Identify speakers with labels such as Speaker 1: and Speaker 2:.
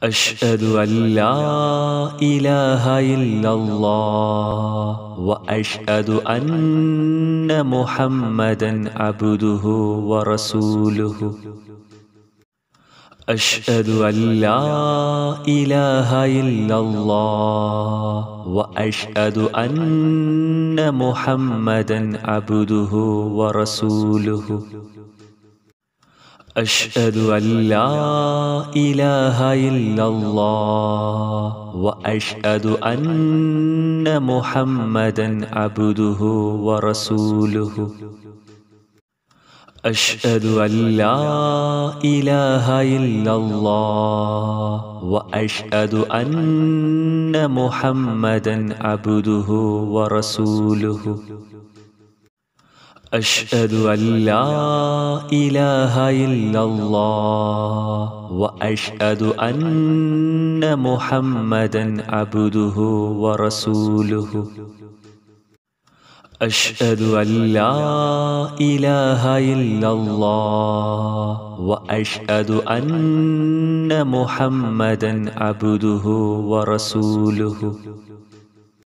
Speaker 1: أشهد أن لا إله إلا الله وأشهد أن محمدا عبده ورسوله أشهد أن لا إله إلا الله وأشهد أن محمدا عبده ورسوله أشهد أن لا إله إلا الله وأشهد أن محمدا عبده ورسوله أشهد أن لا إله إلا الله وأشهد أن محمدا عبده ورسوله أشهد أن لا إله إلا الله وأشهد أن محمدا عبده ورسوله أشهد أن لا إله إلا الله وأشهد أن محمدا عبده ورسوله